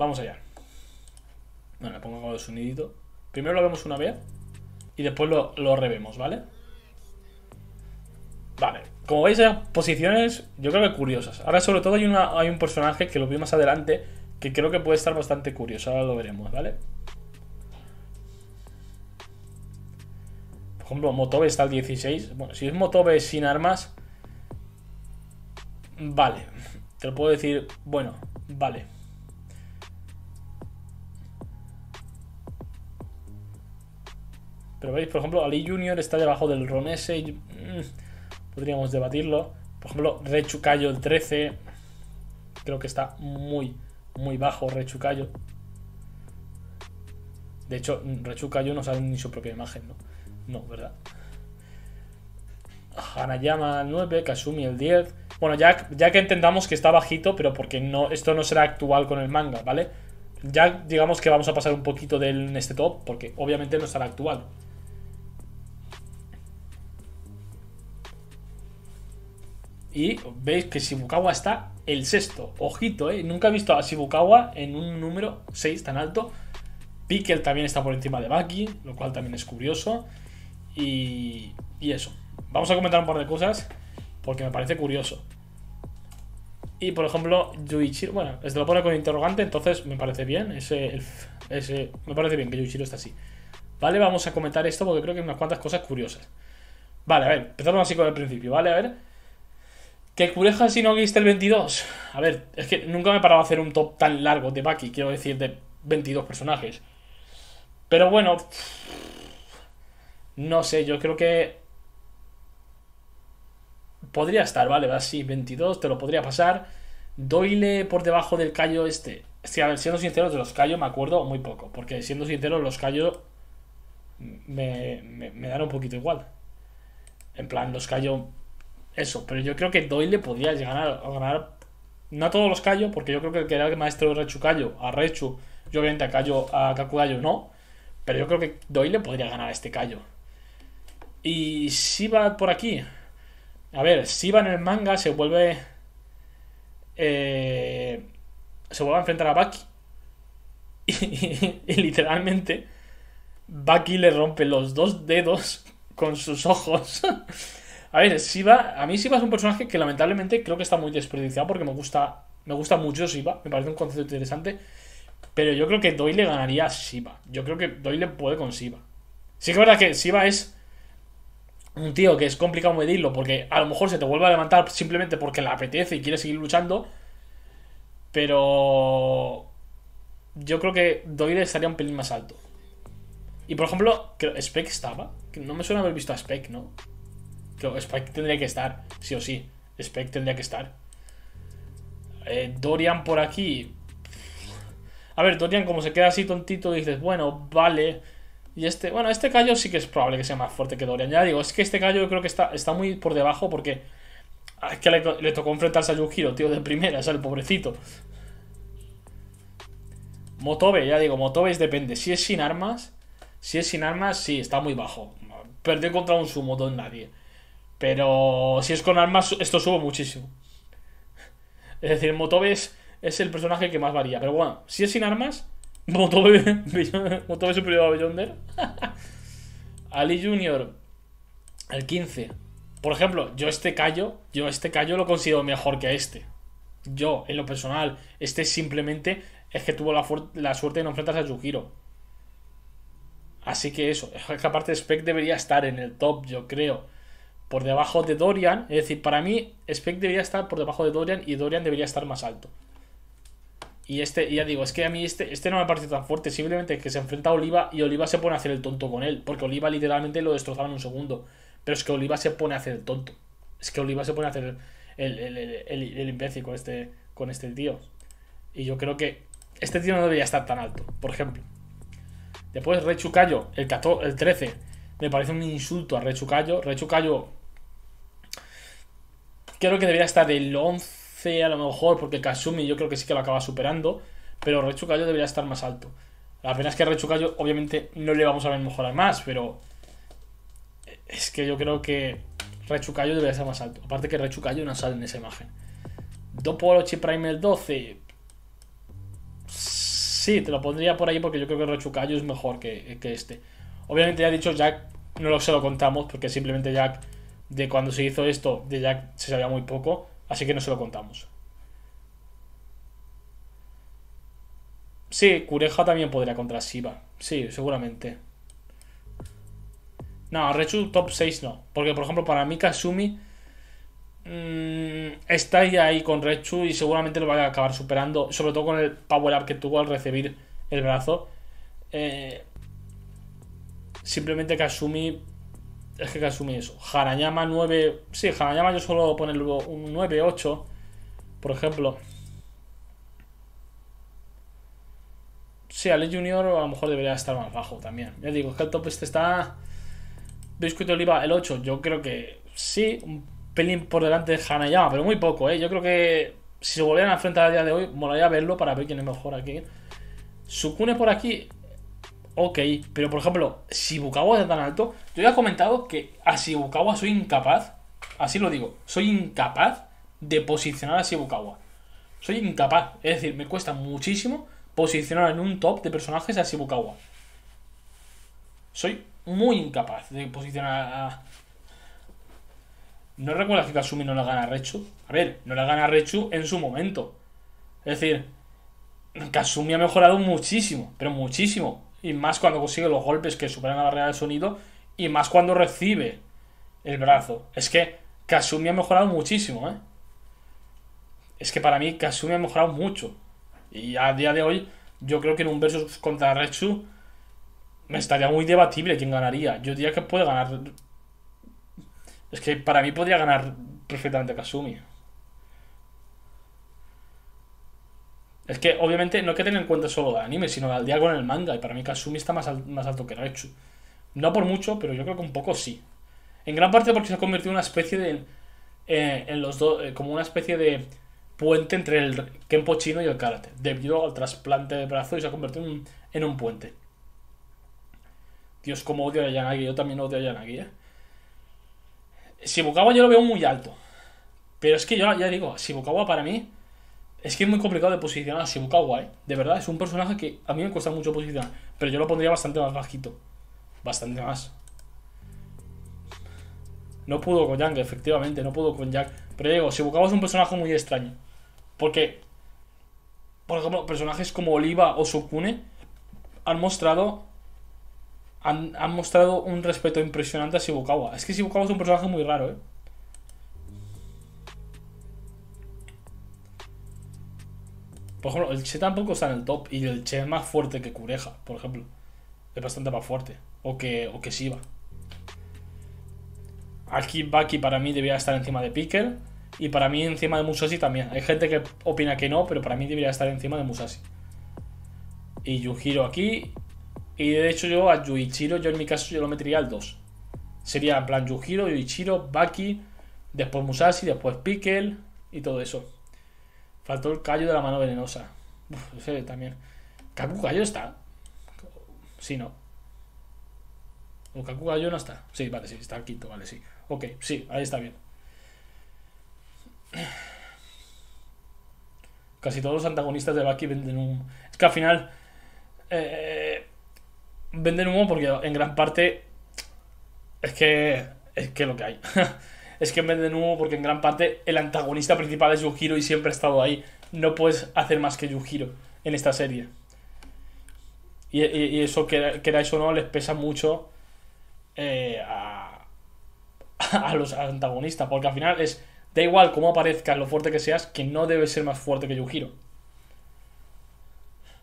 Vamos allá. Bueno, le pongo el sonidito. Primero lo vemos una vez y después lo, revemos, ¿vale? Vale, como veis hay posiciones yo creo que curiosas. Ahora sobre todo hay, una, hay un personaje que lo vi más adelante que creo que puede estar bastante curioso, ahora lo veremos, ¿vale? Por ejemplo, Motobe está al 16. Bueno, si es Motobe sin armas... Vale, te lo puedo decir, bueno, vale. Pero veis, por ejemplo, Ali Junior está debajo del Ronese. Mm, podríamos debatirlo. Por ejemplo, Rechucayo el 13. Creo que está muy, muy bajo Rechucayo. De hecho, Rechucayo no sale ni su propia imagen, ¿no? No, ¿verdad? Hanayama el 9, Kasumi el 10. Bueno, ya, ya que entendamos que está bajito, pero porque no, esto no será actual con el manga, ¿vale? Ya digamos que vamos a pasar un poquito del en este top, porque obviamente no estará actual. Y veis que Shibukawa está el sexto. Ojito, ¿eh? Nunca he visto a Shibukawa en un número 6 tan alto. Pickle también está por encima de Baki, lo cual también es curioso. Y, y eso. Vamos a comentar un par de cosas porque me parece curioso. Y por ejemplo, Yuichiro, bueno, este lo pone con interrogante, entonces me parece bien. Ese, me parece bien que Yuichiro está así. Vale, vamos a comentar esto porque creo que hay unas cuantas cosas curiosas. Vale, a ver, empezamos así con el principio, ¿vale? A ver. ¿Que Cureja si no el 22? A ver, es que nunca me he parado a hacer un top tan largo de Baki, quiero decir, de 22 personajes. Pero bueno, no sé, yo creo que podría estar, ¿vale? Va así, 22, te lo podría pasar. Doyle por debajo del callo este. Es a ver, siendo sincero, de los callos me acuerdo muy poco. Porque siendo sincero, los callos me, me, me dan un poquito igual. En plan, los callos eso, pero yo creo que Doyle podría llegar a, ganar, no a todos los callos porque yo creo que el que era el maestro de Rechu Callo, a Rechu, yo obviamente a Callo, a Kakudayo no, pero yo creo que Doyle podría ganar a este Callo. Y si va por aquí, a ver, si en el manga se vuelve, eh, se vuelve a enfrentar a Baki. Y, y literalmente, Baki le rompe los dos dedos con sus ojos. A ver, Shiva, a mí Shiva es un personaje que lamentablemente creo que está muy desperdiciado porque me gusta, me gusta mucho Shiva, me parece un concepto interesante, pero yo creo que Doyle ganaría a Shiva. Yo creo que Doyle puede con Shiva. Sí que es verdad que Shiva es un tío que es complicado medirlo porque a lo mejor se te vuelve a levantar simplemente porque le apetece y quiere seguir luchando, pero yo creo que Doyle estaría un pelín más alto. Y por ejemplo, Spec estaba. No me suena haber visto a Spec, ¿no? Spike tendría que estar, sí o sí. Spike tendría que estar. Eh, Dorian por aquí. A ver, Dorian como se queda así tontito, dices, bueno, vale. Y este, bueno, este callo sí que es probable que sea más fuerte que Dorian. Ya digo, es que este callo yo creo que está, está muy por debajo porque ah, es que le, tocó enfrentarse a Yujiro, tío, de primera, o sea, el pobrecito. Motobe, ya digo, Motobe es depende. Si es sin armas, si es sin armas, sí, está muy bajo. Perdió contra un sumo en nadie. Pero si es con armas, esto sube muchísimo. Es decir, Motobe es, el personaje que más varía. Pero bueno, si es sin armas, Motobe, Motobe superior a Beyonder. Ali Junior, el 15. Por ejemplo, yo este callo, yo este callo lo considero mejor que este. Yo, en lo personal, este simplemente es que tuvo la, suerte de no enfrentarse a Yujiro. Así que eso, es parte aparte Spec debería estar en el top, yo creo por debajo de Dorian. Es decir, para mí, Speck debería estar por debajo de Dorian y Dorian debería estar más alto. Y este, ya digo, es que a mí este, este, no me parece tan fuerte. Simplemente que se enfrenta a Oliva y Oliva se pone a hacer el tonto con él. Porque Oliva literalmente lo destrozaba en un segundo. Pero es que Oliva se pone a hacer el tonto. Es que Oliva se pone a hacer el, el, el, el imbécil con este, con este tío. Y yo creo que este tío no debería estar tan alto, por ejemplo. Después Rechucayo, el, el 13. Me parece un insulto a Rechucayo. Rechucayo creo que debería estar del 11 a lo mejor, porque Kasumi yo creo que sí que lo acaba superando, pero Rechukayo debería estar más alto. La pena es que a Rechukayo obviamente no le vamos a ver mejorar más, pero es que yo creo que Rechukayo debería estar más alto. Aparte que Rechukayo no sale en esa imagen. Dopolochi Primer 12. Sí, te lo pondría por ahí porque yo creo que Rechukayo es mejor que, que este. Obviamente ya he dicho, Jack no lo se lo contamos porque simplemente Jack de cuando se hizo esto, de Jack se sabía muy poco, así que no se lo contamos. Sí, Cureja también podría contra Shiba. Sí, seguramente. No, Rechu top 6 no. Porque, por ejemplo, para mí Kasumi mm, está ya ahí con Rechu y seguramente lo va a acabar superando. Sobre todo con el power up que tuvo al recibir el brazo. Eh, simplemente Kasumi es que Kasumi eso Harayama 9. Sí, Harayama yo suelo ponerle un 9, 8. Por ejemplo. Sí, Ale Junior a lo mejor debería estar más bajo también. Ya digo, es que el top este está. Biscuit Oliva, el 8. Yo creo que sí, un pelín por delante de Hanayama, pero muy poco, ¿eh? Yo creo que si se volvieran a enfrentar a día de hoy, molaría verlo para ver quién es mejor aquí. Sukune por aquí, Ok, pero por ejemplo, si Bukawa está tan alto, yo ya he comentado que a Shibukawa soy incapaz, así lo digo, soy incapaz de posicionar a Shibukawa. Soy incapaz, es decir, me cuesta muchísimo posicionar en un top de personajes a Shibukawa. Soy muy incapaz de posicionar a... No recuerdo que Kasumi no la gana a Rechu. A ver, no la gana a Rechu en su momento. Es decir, Kasumi ha mejorado muchísimo, pero muchísimo y más cuando consigue los golpes que superan la barrera del sonido, y más cuando recibe el brazo. Es que Kasumi ha mejorado muchísimo, ¿eh? Es que para mí Kasumi ha mejorado mucho. Y a día de hoy, yo creo que en un versus contra Rechu me estaría muy debatible quién ganaría. Yo diría que puede ganar. Es que para mí podría ganar perfectamente Kasumi. Es que obviamente no hay que tener en cuenta solo el anime, sino al diálogo en el manga. Y para mí Kasumi está más, más alto que Raichu. No por mucho, pero yo creo que un poco sí. En gran parte porque se ha convertido en una especie de. Eh, en los dos. Eh, como una especie de puente entre el Kenpo chino y el karate. Debido al trasplante de brazo y se ha convertido en, un puente. Dios, como odio a Yanagi. Yo también odio a Yanagi, ¿eh? Shibukawa yo lo veo muy alto. Pero es que yo ya digo, Shibukawa para mí es que es muy complicado de posicionar a Shibukawa, ¿eh? De verdad, es un personaje que a mí me cuesta mucho posicionar. Pero yo lo pondría bastante más bajito. Bastante más. No pudo con Yang, efectivamente, no pudo con Jack. Pero digo, Shibukawa es un personaje muy extraño. Porque, por ejemplo, personajes como Oliva o Sukune han mostrado. Han, han mostrado un respeto impresionante a Shibukawa. Es que Shibukawa es un personaje muy raro, ¿eh? Por ejemplo, el Che tampoco está en el top. Y el Che es más fuerte que Cureja, por ejemplo. Es bastante más fuerte. O que, o que Aquí Baki para mí debería estar encima de Pickle. Y para mí encima de Musashi también. Hay gente que opina que no, pero para mí debería estar encima de Musashi. Y Yujiro aquí. Y de hecho yo a Yuichiro, yo en mi caso yo lo metería al 2. Sería en plan Yujiro, Yuichiro, Baki, después Musashi, después Pickle y todo eso. Faltó el callo de la mano venenosa. Uf, ese también. Kaku está. Sí, no. O Kaku Gallo no está. Sí, vale, sí, está el quinto, vale, sí. Ok, sí, ahí está bien. Casi todos los antagonistas de Baki venden humo. Es que al final. Eh, venden humo porque en gran parte. Es que. Es que lo que hay. es que en de nuevo, porque en gran parte el antagonista principal es Yujiro y siempre ha estado ahí. No puedes hacer más que Yujiro en esta serie. Y, eso, que, o eso no, les pesa mucho eh, a, a los antagonistas, porque al final es, da igual cómo aparezcas, lo fuerte que seas, que no debes ser más fuerte que Yujiro.